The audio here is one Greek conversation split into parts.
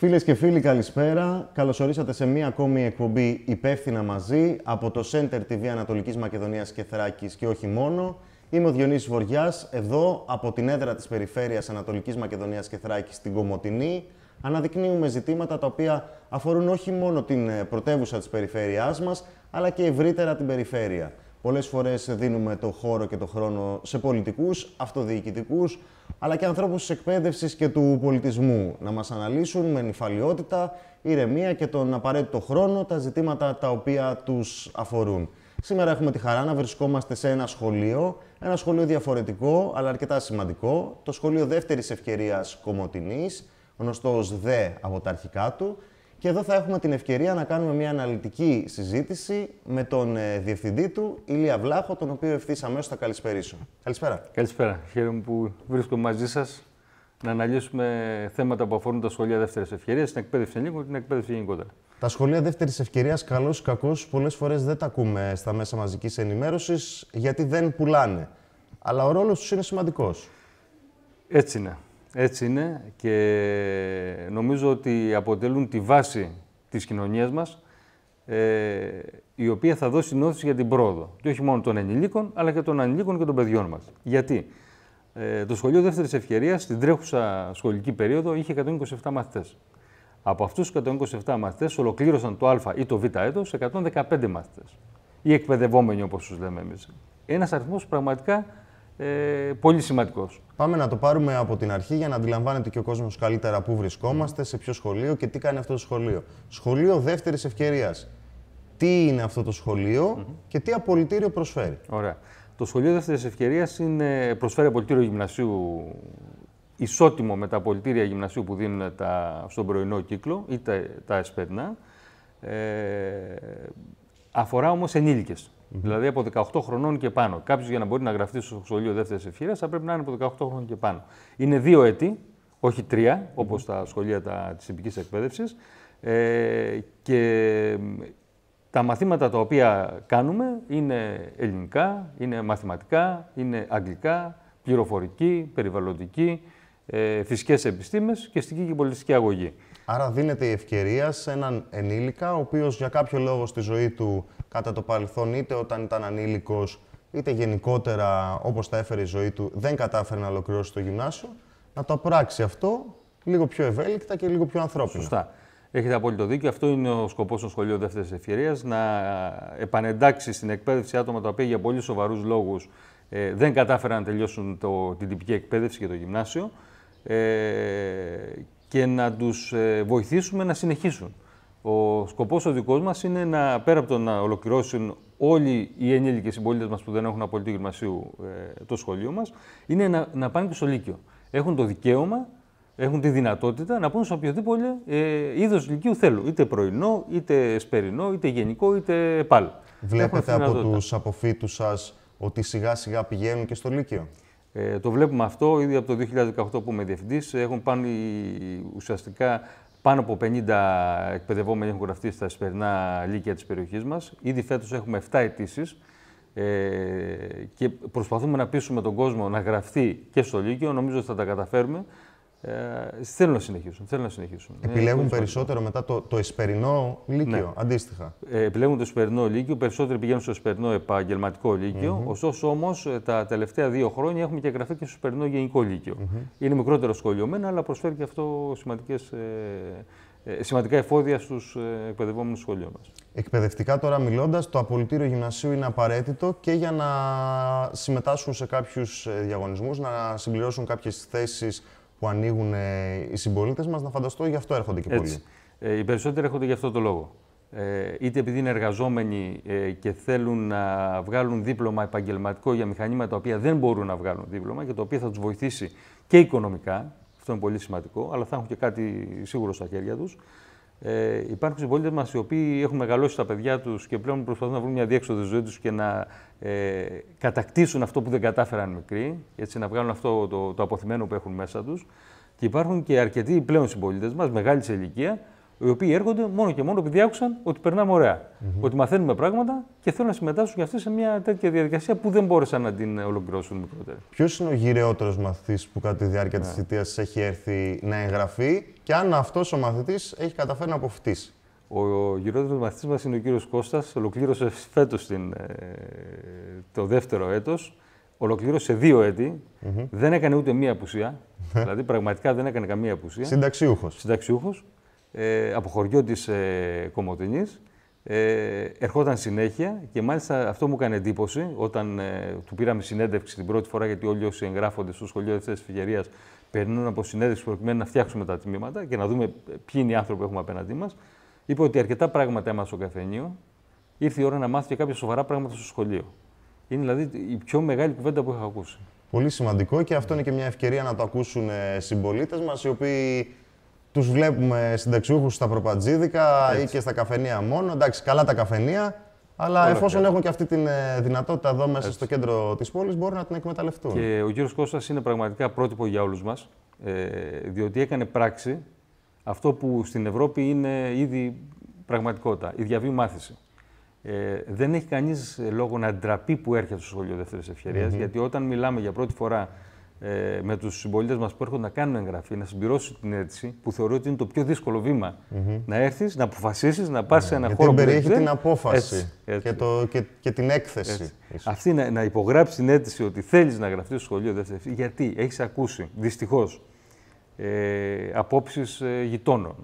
Φίλες και φίλοι καλησπέρα. Καλωσορίσατε σε μία ακόμη εκπομπή υπεύθυνα μαζί από το Center TV Ανατολικής Μακεδονίας και Θράκης και όχι μόνο. Είμαι ο Διονύσης Βοριάς, εδώ από την έδρα της Περιφέρειας Ανατολικής Μακεδονίας και Θράκης στην Κομοτινή. Αναδεικνύουμε ζητήματα τα οποία αφορούν όχι μόνο την ε, πρωτεύουσα της περιφέρειάς μας, αλλά και ευρύτερα την περιφέρεια. Πολλές φορές δίνουμε το χώρο και το χρόνο σε πολιτικούς, αυτοδιοικητικούς, αλλά και ανθρώπους της εκπαίδευσης και του πολιτισμού να μας αναλύσουν με νυφαλιότητα, ηρεμία και τον απαραίτητο χρόνο τα ζητήματα τα οποία τους αφορούν. Σήμερα έχουμε τη χαρά να βρισκόμαστε σε ένα σχολείο, ένα σχολείο διαφορετικό αλλά αρκετά σημαντικό, το σχολείο δεύτερης ευκαιρίας Κομωτινής, γνωστός ΔΕ από τα αρχικά του, και εδώ θα έχουμε την ευκαιρία να κάνουμε μια αναλυτική συζήτηση με τον ε, διευθυντή του, Ηλία Βλάχο, τον οποίο ευθύς αμέσως θα καλησπερίσω. Καλησπέρα. Καλησπέρα. Χαίρομαι που βρίσκομαι μαζί σας να αναλύσουμε θέματα που αφορούν τα σχολεία δεύτερης ευκαιρίας, την εκπαίδευση ενήλικων και την εκπαίδευση γενικότερα. Τα σχολεία δεύτερης ευκαιρίας, καλώς ή κακό, πολλές φορές δεν τα ακούμε στα μέσα μαζικής ενημέρωσης γιατί δεν πουλάνε. Αλλά ο ρόλος τους είναι σημαντικός. Έτσι είναι. Έτσι είναι και νομίζω ότι αποτελούν τη βάση της κοινωνίας μας ε, η οποία θα δώσει νόθηση για την πρόοδο. Και όχι μόνο των ενηλίκων, αλλά και των ανηλίκων και των παιδιών μας. Γιατί ε, το σχολείο δεύτερης ευκαιρίας στην τρέχουσα σχολική περίοδο είχε 127 μαθητές. Από αυτούς τους 127 μαθητές ολοκλήρωσαν το α ή το β έτος 115 μαθητές. Ή εκπαιδευόμενοι όπως τους λέμε εμείς. Ένας αριθμός πραγματικά ε, πολύ σημαντικός. Πάμε να το πάρουμε από την αρχή για να αντιλαμβάνεται και ο κόσμος καλύτερα πού βρισκόμαστε, σε ποιο σχολείο και τι κάνει αυτό το σχολείο. Σχολείο δεύτερης ευκαιρίας. Τι είναι αυτό το σχολειο και τι απολυτήριο προσφέρει. Ωραία. Το σχολείο δεύτερης ευκαιρίας προσφέρει απολυτήριο γυμνασίου ισότιμο με τα απολυτήρια γυμνασίου που δίνουν τα, στον πρωινό κύκλο ή τα, τα εσπέρνα. Ε, αφορά όμως ενήλικες. Δηλαδή από 18 χρονών και πάνω. Κάποιος για να μπορεί να γραφτεί στο σχολείο δεύτερης ευκαιρία θα πρέπει να είναι από 18 χρονών και πάνω. Είναι δύο έτη, όχι τρία, όπως τα σχολεία τη υπηκή εκπαίδευσης. Ε, και τα μαθήματα τα οποία κάνουμε είναι ελληνικά, είναι μαθηματικά, είναι αγγλικά, πληροφορική, περιβαλλοντική, ε, φυσικές επιστήμες και αστική και πολιτιστική αγωγή. Άρα δίνεται η ευκαιρία σε έναν ενήλικα, ο οποίος για κάποιο λόγο στη ζωή του κατά το παρελθόν, είτε όταν ήταν ανήλικος, είτε γενικότερα όπως τα έφερε η ζωή του, δεν κατάφερε να ολοκληρώσει το γυμνάσιο, να το πράξει αυτό λίγο πιο ευέλικτα και λίγο πιο ανθρώπινα. Σωστά. Έχετε απόλυτο δίκιο. Αυτό είναι ο σκοπός των σχολείων δεύτερης ευκαιρίας, να επανεντάξει στην εκπαίδευση άτομα τα οποία για πολύ σοβαρούς λόγους ε, δεν κατάφεραν να τελειώσουν την τυπική εκπαίδευση και το γυμνάσιο. Ε, και να τους ε, βοηθήσουμε να συνεχίσουν. Ο σκοπός ο δικός μας είναι να, πέρα από το να ολοκληρώσουν όλοι οι ενήλικες συμπολίτες μας που δεν έχουν απολύτω γυμνασίου ε, το σχολείο μας, είναι να, να πάνε και στο Λύκειο. Έχουν το δικαίωμα έχουν τη δυνατότητα να πούν σε οποιοδήποτε ε, είδος λυκείου θέλουν. Είτε πρωινό, είτε σπερινό, είτε γενικό, είτε πάλι. Βλέπετε από τους αποφύτους σας ότι σιγά σιγά πηγαίνουν και στο Λύκειο. Ε, το βλέπουμε αυτό ήδη από το 2018 που είμαι διευθυντής. Έχουν πάνει ουσιαστικά πάνω από 50 εκπαιδευόμενοι έχουν γραφτείς στα σημερινά λύκεια της περιοχής μας. Ήδη φέτος έχουμε 7 αιτήσεις ε, και προσπαθούμε να πείσουμε τον κόσμο να γραφτεί και στο Λύκειο. Νομίζω ότι θα τα καταφέρουμε. Ε, θέλουν να συνεχίσουν. Θέλουν να συνεχίσουν. Ε, επιλέγουν περισσότερο μετά το, το εσπερινό λύκειο, ναι. αντίστοιχα. Ε, επιλέγουν το εσπερινό λύκειο, περισσότεροι πηγαίνουν στο εσπερινό επαγγελματικό λύκειο. Mm-hmm. Ωστόσο όμως ε, τα τελευταία δύο χρόνια έχουμε και εγγραφεί και στο εσπερινό γενικό λύκειο. Mm-hmm. Είναι μικρότερο σχολιωμένο, αλλά προσφέρει και αυτό σημαντικές, ε, ε σημαντικά εφόδια στους εκπαιδευόμενου σχολείου μας. Εκπαιδευτικά τώρα μιλώντας, το απολυτήριο γυμνασίου είναι απαραίτητο και για να συμμετάσχουν σε κάποιους διαγωνισμούς να συμπληρώσουν κάποιες θέσεις που ανοίγουν ε, οι συμπολίτες μας, να φανταστώ γι' αυτό έρχονται και πολλοί. Ε, οι περισσότεροι έρχονται γι' αυτό το λόγο. Ε, είτε επειδή είναι εργαζόμενοι ε, και θέλουν να βγάλουν δίπλωμα επαγγελματικό για μηχανήματα τα οποία δεν μπορούν να βγάλουν δίπλωμα και το οποίο θα τους βοηθήσει και οικονομικά, αυτό είναι πολύ σημαντικό, αλλά θα έχουν και κάτι σίγουρο στα χέρια τους. Ε, υπάρχουν συμπολίτες μας οι οποίοι έχουν μεγαλώσει τα παιδιά τους και πλέον προσπαθούν να βρουν μια διέξοδο ζωή τους και να ε, κατακτήσουν αυτό που δεν κατάφεραν μικροί, έτσι να βγάλουν αυτό το, το αποθυμένο που έχουν μέσα τους. Και υπάρχουν και αρκετοί πλέον συμπολίτες μας, μεγάλη ηλικία, οι οποίοι έρχονται μόνο και μόνο επειδή άκουσαν ότι περνάμε ωραία, Ότι μαθαίνουμε πράγματα και θέλουν να συμμετάσχουν και αυτοί σε μια τέτοια διαδικασία που δεν μπόρεσαν να την ολοκληρώσουν μικρότερα. Ποιος είναι ο γυρεότερος μαθητής που κατά τη διάρκεια yeah. της ναι. θητείας έχει έρθει να εγγραφεί και αν αυτός ο μαθητής έχει καταφέρει να αποφυτίσει. Ο, γυραιότερο μαθητής μας είναι ο κύριος Κώστας. Ολοκλήρωσε φέτος ε, το δεύτερο έτος. Ολοκλήρωσε δύο Δεν έκανε ούτε μία απουσία. δηλαδή πραγματικά δεν έκανε καμία απουσία. Συνταξιούχος. Συνταξιούχος ε, από χωριό της ε, Κομωτινής, ε, ερχόταν συνέχεια και μάλιστα αυτό μου έκανε εντύπωση όταν ε, του πήραμε συνέντευξη την πρώτη φορά γιατί όλοι όσοι εγγράφονται στο σχολείο της Φιγερίας περνούν από συνέντευξη προκειμένου να φτιάξουμε τα τμήματα και να δούμε ποιοι είναι οι άνθρωποι που έχουμε απέναντί μας, Είπε ότι αρκετά πράγματα έμαθα στο καφενείο, ήρθε η ώρα να μάθει και κάποια σοβαρά πράγματα στο σχολείο. Είναι δηλαδή η πιο μεγάλη κουβέντα που έχω ακούσει. Πολύ σημαντικό και αυτό είναι και μια ευκαιρία να το ακούσουν ε, συμπολίτες μας οι οποίοι τους βλέπουμε συνταξιούχους στα προπατζίδικα ή και στα καφενεία μόνο. Εντάξει, καλά τα καφενεία. Αλλά εφόσον έχουν και αυτή τη ε, δυνατότητα εδώ μέσα στο κέντρο της πόλης, μπορούν να την εκμεταλλευτούν. Και ο κύριος Κώστας είναι πραγματικά πρότυπο για όλους μας, ε, διότι έκανε πράξη αυτό που στην Ευρώπη είναι ήδη πραγματικότητα, η διαβίου μάθηση. Ε, δεν έχει κανείς ε, λόγο να ντραπεί που έρχεται στο σχολείο δεύτερης γιατί όταν μιλάμε για πρώτη φορά ε, με τους συμπολίτες μας που έρχονται να κάνουν εγγραφή, να συμπληρώσουν την αίτηση, που θεωρώ ότι είναι το πιο δύσκολο Να έρθεις, να αποφασίσεις, να πας σε ναι, ένα χώρο χώρο. Γιατί περιέχει την απόφαση Και, το, και, την έκθεση. Αυτή να, να υπογράψει την αίτηση ότι θέλεις να γραφτείς στο σχολείο δεύτερη. Γιατί έχεις ακούσει δυστυχώς ε, απόψεις ε, γειτόνων,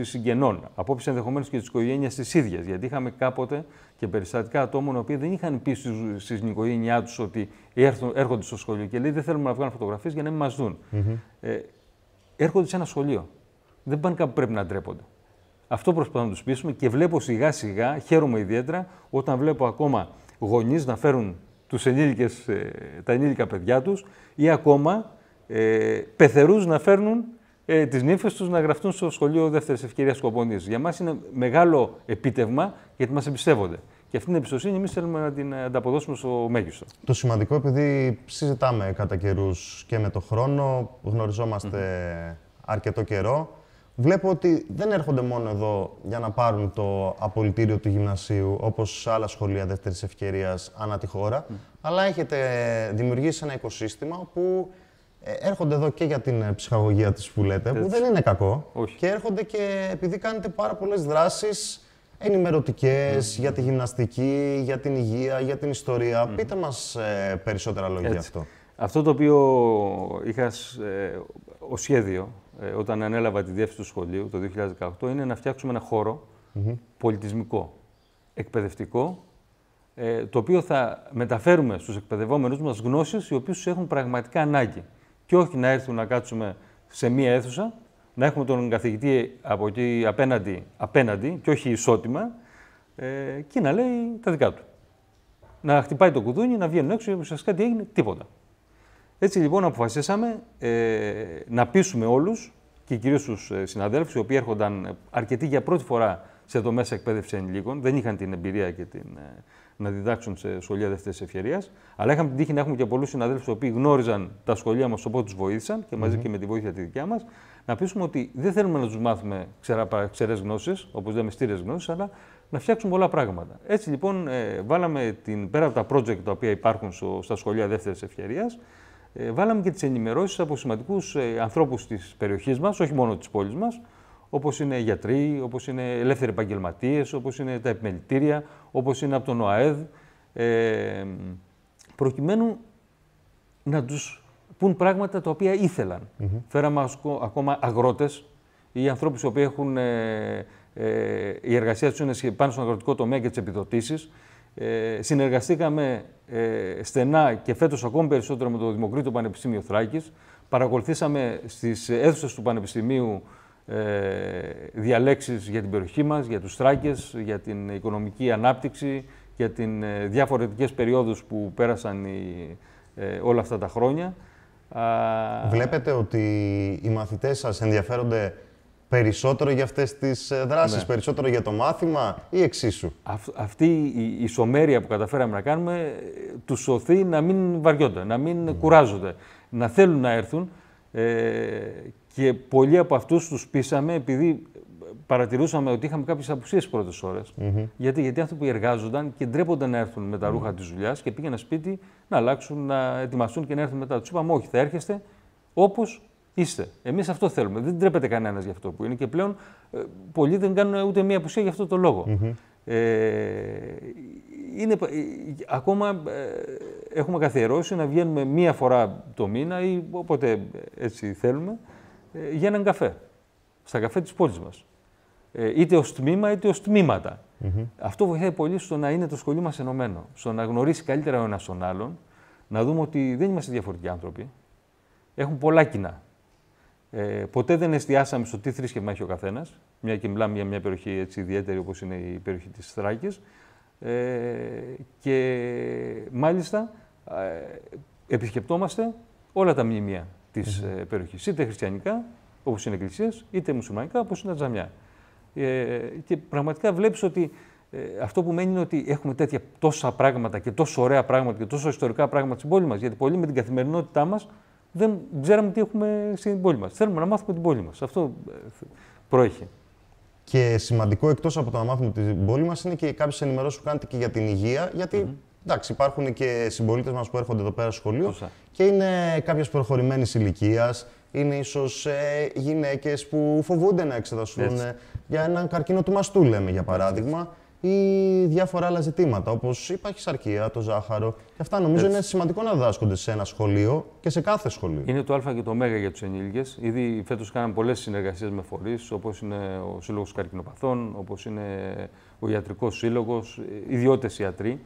συγγενών, απόψεις ενδεχομένως και της οικογένειας της ίδιας. Γιατί είχαμε κάποτε και περιστατικά ατόμων οι οποίοι δεν είχαν πει στην οικογένειά τους ότι έρχονται στο σχολείο και λέει δεν θέλουμε να βγάλουν φωτογραφίες για να μην μας δουν. ε, έρχονται σε ένα σχολείο. Δεν πάνε κάπου πρέπει να ντρέπονται. Αυτό προσπαθούμε να τους πείσουμε και βλέπω σιγά σιγά, χαίρομαι ιδιαίτερα όταν βλέπω ακόμα γονείς να φέρουν τους ενήλικες, ε, τα ενήλικα παιδιά τους ή ακόμα ε, πεθερούς να φέρνουν ε, τις νύφες τους να γραφτούν στο σχολείο δεύτερης ευκαιρίας κοπονή. Για μας είναι μεγάλο επίτευγμα γιατί μας εμπιστεύονται. Και αυτή την εμπιστοσύνη εμείς θέλουμε να την ανταποδώσουμε στο μέγιστο. Το σημαντικό, επειδή συζητάμε κατά καιρούς και με το χρόνο, γνωριζόμαστε αρκετό καιρό, βλέπω ότι δεν έρχονται μόνο εδώ για να πάρουν το απολυτήριο του γυμνασίου, όπως άλλα σχολεία δεύτερης ευκαιρίας ανά τη χώρα, αλλά έχετε δημιουργήσει ένα οικοσύστημα όπου ε, έρχονται εδώ και για την ε, ψυχαγωγία της που λέτε, που δεν είναι κακό. Όχι. Και έρχονται και επειδή κάνετε πολλές δράσεις δράσεις για τη γυμναστική, για την υγεία, για την ιστορία. Πείτε μας ε, περισσότερα λόγια Έτσι. αυτό. Αυτό το οποίο είχα ε, ως σχέδιο όταν ανέλαβα τη διεύθυνση του σχολείου το 2018 είναι να φτιάξουμε ένα χώρο πολιτισμικό, εκπαιδευτικό, το οποίο θα μεταφέρουμε στους εκπαιδευόμενους μας γνώσεις οι οποίες τους έχουν πραγματικά ανάγκη και όχι να έρθουν να κάτσουμε σε μία αίθουσα, να έχουμε τον καθηγητή από εκεί απέναντι, απέναντι και όχι ισότιμα ε, και να λέει τα δικά του. Να χτυπάει το κουδούνι, να βγαίνουν έξω, ουσιαστικά τι έγινε, τίποτα. Έτσι λοιπόν αποφασίσαμε ε, να πείσουμε όλους και κυρίως τους ε, συναδέλφους, οι οποίοι έρχονταν αρκετοί για πρώτη φορά σε δομές εκπαίδευσης ενηλίκων, δεν είχαν την εμπειρία και την ε, να διδάξουν σε σχολεία δεύτερης ευκαιρίας. Αλλά είχαμε την τύχη να έχουμε και πολλούς συναδέλφους οι οποίοι γνώριζαν τα σχολεία μας, οπότε τους βοήθησαν και μαζί mm -hmm. και με τη βοήθεια τη δικιά μας. Να πείσουμε ότι δεν θέλουμε να τους μάθουμε ξερές γνώσεις, όπως λέμε στήρες γνώσεις, αλλά να φτιάξουν πολλά πράγματα. Έτσι λοιπόν, ε, βάλαμε την, πέρα από τα project τα οποία υπάρχουν στο, στα σχολεία δεύτερης ευκαιρίας, ε, βάλαμε και τις ενημερώσεις από σημαντικούς ε, ανθρώπους της περιοχής μας, όχι μόνο της πόλης μας, όπως είναι οι γιατροί, όπως είναι ελεύθεροι επαγγελματίες, όπως είναι τα επιμελητήρια, όπως είναι από τον ΟΑΕΔ, ε, προκειμένου να τους πούν πράγματα τα οποία ήθελαν. Mm -hmm. Φέραμε ακόμα οποίοι έχουν ή ανθρωπους οι οποίοι έχουν. Ε, ε, η εργασία τους είναι πάνω στον αγροτικό τομέα και τις επιδοτήσεις. Ε, συνεργαστήκαμε ε, στενά και φέτος ακόμη περισσότερο με το Δημοκρίτο Πανεπιστήμιο Θράκης. Παρακολουθήσαμε στις αίθουσες του Πανεπιστημίου ε, διαλέξεις για την περιοχή μας, για τους στράκες, για την οικονομική ανάπτυξη, για την ε, διαφορετικές περιόδους που πέρασαν ε, όλα αυτά τα χρόνια. Βλέπετε ότι οι μαθητές σας ενδιαφέρονται περισσότερο για αυτές τις δράσεις, ναι. περισσότερο για το μάθημα ή εξίσου. Αυ, αυτή η εξισου αυτη η ισομερεια που καταφέραμε να κάνουμε του σωθεί να μην βαριώνται, να μην mm. κουράζονται, να θέλουν να έρθουν ε, και πολλοί από αυτούς τους πείσαμε επειδή παρατηρούσαμε ότι είχαμε κάποιες απουσίες πρώτες ώρες. Γιατί, γιατί άνθρωποι εργάζονταν και ντρέπονταν να έρθουν με τα ρούχα mm-hmm. της δουλειάς και πήγαιναν σπίτι να αλλάξουν, να ετοιμαστούν και να έρθουν μετά. Τους είπαμε, Όχι, θα έρχεστε όπως είστε. Εμείς αυτό θέλουμε. Δεν ντρέπεται κανένας για αυτό που είναι και πλέον ε, πολλοί δεν κάνουν ούτε μία απουσία για αυτό το λογο Ε, είναι, ε, ακόμα ε, έχουμε καθιερώσει να βγαίνουμε μία φορά το μήνα ή όποτε έτσι θέλουμε ε, για έναν καφέ. Στα καφέ της πόλης μας. Ε, είτε ως τμήμα είτε ως τμηματα Αυτό βοηθάει πολύ στο να είναι το σχολείο μας ενωμένο, στο να γνωρίσει καλύτερα ο ένας τον άλλον, να δούμε ότι δεν είμαστε διαφορετικοί άνθρωποι. Έχουν πολλά κοινά. Ε, ποτέ δεν εστιάσαμε στο τι θρήσκευμα έχει ο καθένας, μια και μιλάμε για μια περιοχή έτσι ιδιαίτερη όπως είναι η περιοχή της Θράκης. Ε, και μάλιστα ε, επισκεπτόμαστε όλα τα μνημεία της ε, περιοχής. Είτε χριστιανικά, όπως είναι εκκλησίε, είτε μουσουλμανικά, όπως είναι τα τζαμιά. Ε, και πραγματικά βλέπεις ότι ε, αυτό που μένει είναι ότι έχουμε τέτοια τόσα πράγματα και τόσο ωραία πράγματα και τόσο ιστορικά πράγματα στην πόλη μας. Γιατί πολλοί με την καθημερινότητά μας δεν ξέραμε τι έχουμε στην πόλη μας. Θέλουμε να μάθουμε την πόλη μας. Αυτό ε, προέχει. Και σημαντικό εκτός από το να μάθουμε την πόλη μας είναι και κάποιες ενημερώσεις που κάνετε και για την υγεία, Εντάξει, υπάρχουν και συμπολίτες μας που έρχονται εδώ πέρα στο σχολείο και είναι κάποιες προχωρημένη ηλικίας. Είναι ίσως ε, γυναίκες που φοβούνται να εξεταστούν ε, για έναν καρκίνο του μαστού, λέμε για παράδειγμα, ή διάφορα άλλα ζητήματα. Όπως υπάρχει σαρκία, το ζάχαρο. Και αυτά νομίζω είναι σημαντικό να δάσκονται σε ένα σχολείο και σε κάθε σχολείο. Είναι το Α και το Ω για τους ενήλικες. Ήδη φέτος κάναμε πολλές συνεργασίες με φορείς, όπως είναι ο Σύλλογος Καρκινοπαθών, όπως είναι ο Ιατρικός Σύλλογος, ε, ιδιώτες ιατροί.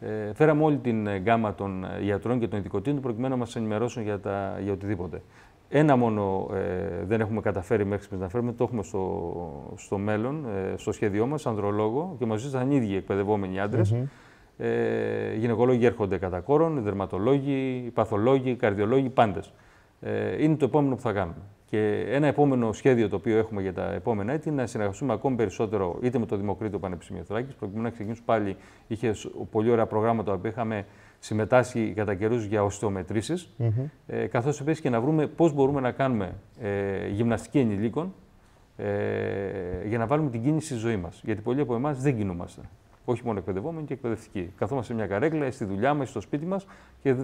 Ε, φέραμε όλη την ε, γκάμα των ε, ιατρών και των ειδικοτήτων προκειμένου να μας ενημερώσουν για, τα, για οτιδήποτε. Ένα μόνο δεν έχουμε καταφέρει μέχρι να φέρουμε, το έχουμε στο, στο μέλλον, στο σχέδιό μας, ανδρολόγο και μαζί σαν ίδιοι εκπαιδευόμενοι άντρες. Mm ε, γυναικολόγοι έρχονται κατά κόρον, δερματολόγοι, παθολόγοι, καρδιολόγοι, πάντες. Ε, είναι το επόμενο που θα κάνουμε. Και ένα επόμενο σχέδιο το οποίο έχουμε για τα επόμενα έτη είναι να συνεργαστούμε ακόμη περισσότερο είτε με το Δημοκρίτο Πανεπιστήμιο Θράκης, προκειμένου να ξεκινήσουμε πάλι. Είχες πολύ ωραία προγράμματα που είχαμε συμμετάσχει κατά καιρούς για οστεομετρήσει. Mm-hmm. Ε, Καθώς επίσης και να βρούμε πώς μπορούμε να κάνουμε ε, γυμναστική ενηλίκων ε, για να βάλουμε την κίνηση στη ζωή μας. Γιατί πολλοί από εμάς δεν κινούμαστε. Όχι μόνο εκπαιδευόμενοι και εκπαιδευτικοί. Καθόμαστε σε μια καρέκλα, στη δουλειά μας, στο σπίτι μας και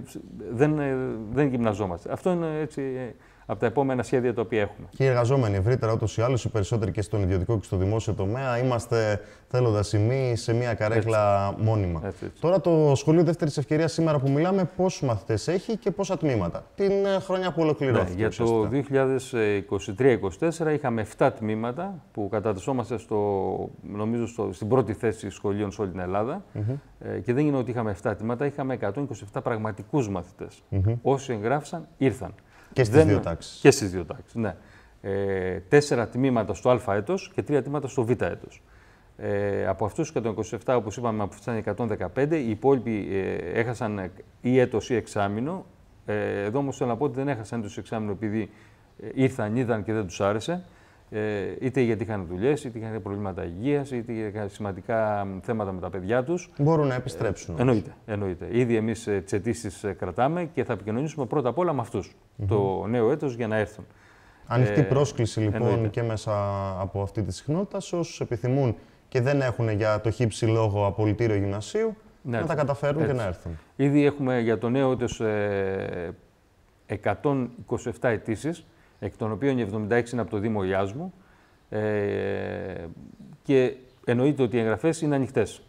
δεν, ε, δεν γυμναζόμαστε. Αυτό είναι έτσι ε, από τα επόμενα σχέδια τα οποία έχουμε. Και οι εργαζόμενοι ευρύτερα, ούτως ή άλλως, οι περισσότεροι και στον ιδιωτικό και στο δημόσιο τομέα, είμαστε θέλοντας σημεί σε μια καρέκλα μόνιμα. Τώρα το σχολείο δεύτερης ευκαιρίας σήμερα που μιλάμε, πόσους μαθητές έχει και πόσα τμήματα. Την ε, χρονιά που ολοκληρώθηκε. Ναι, για το 2023-2024 είχαμε 7 τμήματα που κατατεσσόμαστε, στο, νομίζω στο, στην πρώτη θέση σχολείων σε όλη την Ελλάδα. Ε, και δεν είναι ότι είχαμε 7 τμήματα, είχαμε 127 πραγματικούς μαθητές. Mm -hmm. Όσοι εγγράφησαν, ήρθαν. Και στις δύο τάξεις. Και στις δύο τάξεις, ναι. Ε, τέσσερα τμήματα στο Α έτος και τρία τμήματα στο Β έτος. Ε, από αυτούς του 127, όπως είπαμε, που 115, οι υπόλοιποι ε, έχασαν ή έτος ή εξάμεινο. Ε, εδώ όμως θέλω να πω ότι δεν έχασαν έτο εξάμεινο επειδή ε, ήρθαν, είδαν και δεν τους άρεσε. Ε, είτε γιατί είχαν δουλειές, είτε είχαν προβλήματα υγείας, είτε είχαν σημαντικά θέματα με τα παιδιά τους. Μπορούν να επιστρέψουν. Ε, εννοείται, εννοείται. Ήδη εμείς ε, τις αιτήσεις ε, κρατάμε και θα επικοινωνήσουμε πρώτα απ' όλα με αυτου το νέο έτος για να έρθουν. Ανοιχτή ε, πρόσκληση λοιπόν και μέσα από αυτή τη συχνότητα σε όσους επιθυμούν και δεν έχουν για το χύψη λόγο απολυτήριο γυμνασίου ναι, να τα καταφέρουν και να έρθουν. Ήδη έχουμε για το νέο έτος 127 αιτήσεις εκ των οποίων 76 είναι από το Δήμο Ιάσμου ε, και εννοείται ότι οι εγγραφές είναι ανοιχτές.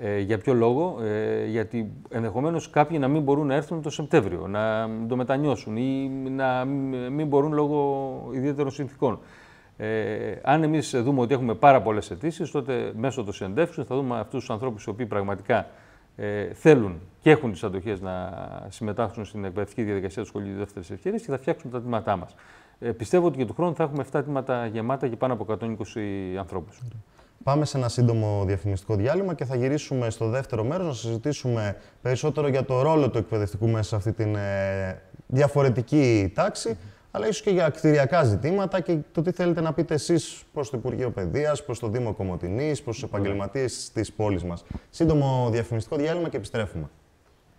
Ε, για ποιο λόγο, ε, γιατί ενδεχομένως κάποιοι να μην μπορούν να έρθουν το Σεπτέμβριο, να το μετανιώσουν ή να μην μπορούν λόγω ιδιαίτερων συνθήκων. Ε, αν εμείς δούμε ότι έχουμε πάρα πολλές αιτήσεις, τότε μέσω των συνεντεύξεων θα δούμε αυτούς τους ανθρώπους οι οποίοι πραγματικά ε, θέλουν και έχουν τις αντοχές να συμμετάσχουν στην εκπαιδευτική διαδικασία του σχολείου δεύτερης ευκαιρίας και θα φτιάξουν τα τμήματά μας. Ε, πιστεύω ότι για του χρόνου θα έχουμε 7 τμήματα γεμάτα και πάνω από 120 ανθρώπου. Πάμε σε ένα σύντομο διαφημιστικό διάλειμμα και θα γυρίσουμε στο δεύτερο μέρος να συζητήσουμε περισσότερο για το ρόλο του εκπαιδευτικού μέσα σε αυτή τη ε, διαφορετική τάξη αλλά ίσως και για κτηριακά ζητήματα και το τι θέλετε να πείτε εσείς προς το Υπουργείο Παιδείας, προς το Δήμο Κομωτινής, προς τους ναι. επαγγελματίες της πόλης μας. Σύντομο διαφημιστικό διάλειμμα και επιστρέφουμε.